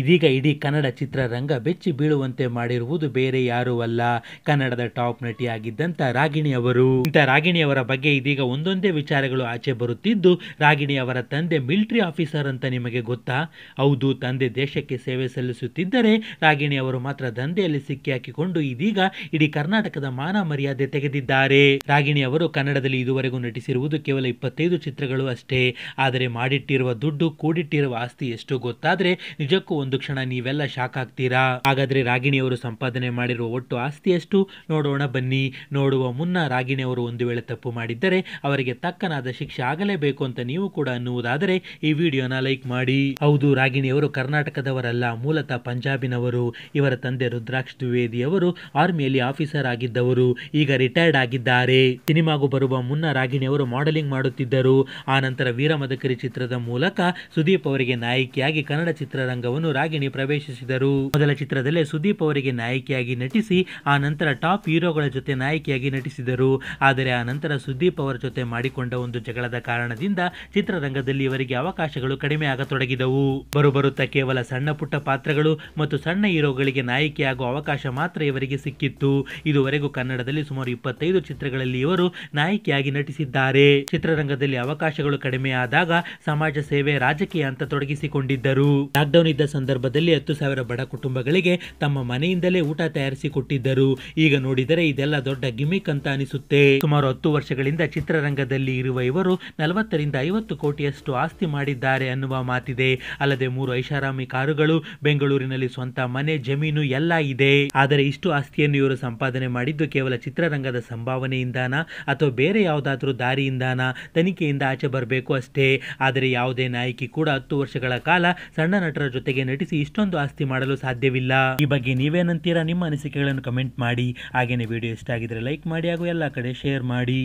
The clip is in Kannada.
ಇದೀಗ ಇಡೀ ಕನ್ನಡ ಚಿತ್ರರಂಗ ಬೆಚ್ಚಿ ಬೀಳುವಂತೆ ಮಾಡಿರುವುದು ಬೇರೆ ಯಾರೂ ಅಲ್ಲ ಕನ್ನಡದ ಟಾಪ್ ನಟಿಯಾಗಿದ್ದಂತ ರಾಗಿಣಿ ಅವರು ಇಂಥ ರಾಗಿಣಿ ಅವರ ಬಗ್ಗೆ ಇದೀಗ ಒಂದೊಂದೇ ವಿಚಾರಗಳು ಆಚೆ ಬರುತ್ತಿದ್ದು ರಾಗಿಣಿ ಅವರ ತಂದೆ ಮಿಲಿಟರಿ ಆಫೀಸರ್ ಅಂತ ನಿಮಗೆ ಗೊತ್ತಾ ಹೌದು ತಂದೆ ದೇಶಕ್ಕೆ ಸೇವೆ ಸಲ್ಲಿಸುತ್ತಿದ್ದರೆ ರಾಗಿಣಿ ಅವರು ಮಾತ್ರ ದಂಧೆಯಲ್ಲಿ ಸಿಕ್ಕಿ ಹಾಕಿಕೊಂಡು ಇದೀಗ ಇಡೀ ಕರ್ನಾಟಕದ ಮಾನ ಮರ್ಯಾದೆ ತೆಗೆದಿದ್ದಾರೆ ರಾಗಿಣಿ ಅವರು ಕನ್ನಡದಲ್ಲಿ ಇದುವರೆಗೂ ನಟಿಸಿರುವುದು ಕೇವಲ ಇಪ್ಪತ್ತೈದು ಚಿತ್ರಗಳು ಅಷ್ಟೇ ಆದರೆ ಮಾಡಿಟ್ಟಿರುವ ದುಡ್ಡು ಕೂಡಿಟ್ಟಿರುವ ಆಸ್ತಿ ಎಷ್ಟು ಗೊತ್ತಾದರೆ ನಿಜಕ್ಕೂ ಒಂದು ಒಂದು ಕ್ಷಣ ನೀವೆಲ್ಲ ಶಾಕ್ ಆಗ್ತೀರಾ ಹಾಗಾದ್ರೆ ಅವರು ಸಂಪಾದನೆ ಮಾಡಿರುವ ಒಟ್ಟು ಆಸ್ತಿ ಎಷ್ಟು ನೋಡೋಣ ಬನ್ನಿ ನೋಡುವ ಮುನ್ನ ರಾಗಿಣಿ ಅವರು ಒಂದು ವೇಳೆ ತಪ್ಪು ಮಾಡಿದ್ದರೆ ಅವರಿಗೆ ತಕ್ಕನಾದ ಶಿಕ್ಷೆ ಆಗಲೇಬೇಕು ಅಂತ ನೀವು ಕೂಡ ಅನ್ನುವುದಾದರೆ ಈ ವಿಡಿಯೋನ ಲೈಕ್ ಮಾಡಿ ಹೌದು ಅವರು ಕರ್ನಾಟಕದವರಲ್ಲ ಮೂಲತಃ ಪಂಜಾಬಿನವರು ಇವರ ತಂದೆ ರುದ್ರಾಕ್ಷ ದ್ವಿವೇದಿ ಅವರು ಆರ್ಮಿಯಲ್ಲಿ ಆಫೀಸರ್ ಆಗಿದ್ದವರು ಈಗ ರಿಟೈರ್ಡ್ ಆಗಿದ್ದಾರೆ ಸಿನಿಮಾಗೂ ಬರುವ ಮುನ್ನ ರಾಗಿಣಿ ಅವರು ಮಾಡೆಲಿಂಗ್ ಮಾಡುತ್ತಿದ್ದರು ಆ ನಂತರ ಮದಕರಿ ಚಿತ್ರದ ಮೂಲಕ ಸುದೀಪ್ ಅವರಿಗೆ ನಾಯಕಿಯಾಗಿ ಕನ್ನಡ ಚಿತ್ರರಂಗವನ್ನು ರಾಗಿಣಿ ಪ್ರವೇಶಿಸಿದರು ಮೊದಲ ಚಿತ್ರದಲ್ಲೇ ಸುದೀಪ್ ಅವರಿಗೆ ನಾಯಕಿಯಾಗಿ ನಟಿಸಿ ಆ ನಂತರ ಟಾಪ್ ಹೀರೋಗಳ ಜೊತೆ ನಾಯಕಿಯಾಗಿ ನಟಿಸಿದರು ಆದರೆ ಆ ನಂತರ ಸುದೀಪ್ ಅವರ ಜೊತೆ ಮಾಡಿಕೊಂಡ ಒಂದು ಜಗಳದ ಕಾರಣದಿಂದ ಚಿತ್ರರಂಗದಲ್ಲಿ ಇವರಿಗೆ ಅವಕಾಶಗಳು ಕಡಿಮೆ ಆಗತೊಡಗಿದವು ಬರುಬರುತ್ತಾ ಕೇವಲ ಸಣ್ಣ ಪುಟ್ಟ ಪಾತ್ರಗಳು ಮತ್ತು ಸಣ್ಣ ಹೀರೋಗಳಿಗೆ ನಾಯಕಿಯಾಗುವ ಅವಕಾಶ ಮಾತ್ರ ಇವರಿಗೆ ಸಿಕ್ಕಿತ್ತು ಇದುವರೆಗೂ ಕನ್ನಡದಲ್ಲಿ ಸುಮಾರು ಇಪ್ಪತ್ತೈದು ಚಿತ್ರಗಳಲ್ಲಿ ಇವರು ನಾಯಕಿಯಾಗಿ ನಟಿಸಿದ್ದಾರೆ ಚಿತ್ರರಂಗದಲ್ಲಿ ಅವಕಾಶಗಳು ಕಡಿಮೆ ಆದಾಗ ಸಮಾಜ ಸೇವೆ ರಾಜಕೀಯ ಅಂತ ತೊಡಗಿಸಿಕೊಂಡಿದ್ದರು ಲಾಕ್ಡೌನ್ ಇದ್ದ ಸಂದರ್ಭದಲ್ಲಿ ಹತ್ತು ಸಾವಿರ ಬಡ ಕುಟುಂಬಗಳಿಗೆ ತಮ್ಮ ಮನೆಯಿಂದಲೇ ಊಟ ತಯಾರಿಸಿ ಕೊಟ್ಟಿದ್ದರು ಈಗ ನೋಡಿದರೆ ಇದೆಲ್ಲ ದೊಡ್ಡ ಗಿಮಿಕ್ ಅಂತ ಅನಿಸುತ್ತೆ ಸುಮಾರು ಹತ್ತು ವರ್ಷಗಳಿಂದ ಚಿತ್ರರಂಗದಲ್ಲಿ ಇರುವ ಇವರು ನಲವತ್ತರಿಂದ ಐವತ್ತು ಕೋಟಿಯಷ್ಟು ಆಸ್ತಿ ಮಾಡಿದ್ದಾರೆ ಅನ್ನುವ ಮಾತಿದೆ ಅಲ್ಲದೆ ಮೂರು ಐಷಾರಾಮಿ ಕಾರುಗಳು ಬೆಂಗಳೂರಿನಲ್ಲಿ ಸ್ವಂತ ಮನೆ ಜಮೀನು ಎಲ್ಲ ಇದೆ ಆದರೆ ಇಷ್ಟು ಆಸ್ತಿಯನ್ನು ಇವರು ಸಂಪಾದನೆ ಮಾಡಿದ್ದು ಕೇವಲ ಚಿತ್ರರಂಗದ ಸಂಭಾವನೆಯಿಂದಾನ ಅಥವಾ ಬೇರೆ ಯಾವುದಾದ್ರೂ ದಾರಿಯಿಂದಾನ ತನಿಖೆಯಿಂದ ಆಚೆ ಬರಬೇಕು ಅಷ್ಟೇ ಆದರೆ ಯಾವುದೇ ನಾಯಕಿ ಕೂಡ ಹತ್ತು ವರ್ಷಗಳ ಕಾಲ ಸಣ್ಣ ನಟರ ಜೊತೆಗೆ ನಟಿಸಿ ಇಷ್ಟೊಂದು ಆಸ್ತಿ ಮಾಡಲು ಸಾಧ್ಯವಿಲ್ಲ ಈ ಬಗ್ಗೆ ನೀವೇನಂತೀರಾ ನಿಮ್ಮ ಅನಿಸಿಕೆಗಳನ್ನು ಕಮೆಂಟ್ ಮಾಡಿ ಹಾಗೆಯೇ ವಿಡಿಯೋ ಇಷ್ಟ ಆಗಿದ್ರೆ ಲೈಕ್ ಮಾಡಿ ಹಾಗೂ ಎಲ್ಲ ಕಡೆ ಶೇರ್ ಮಾಡಿ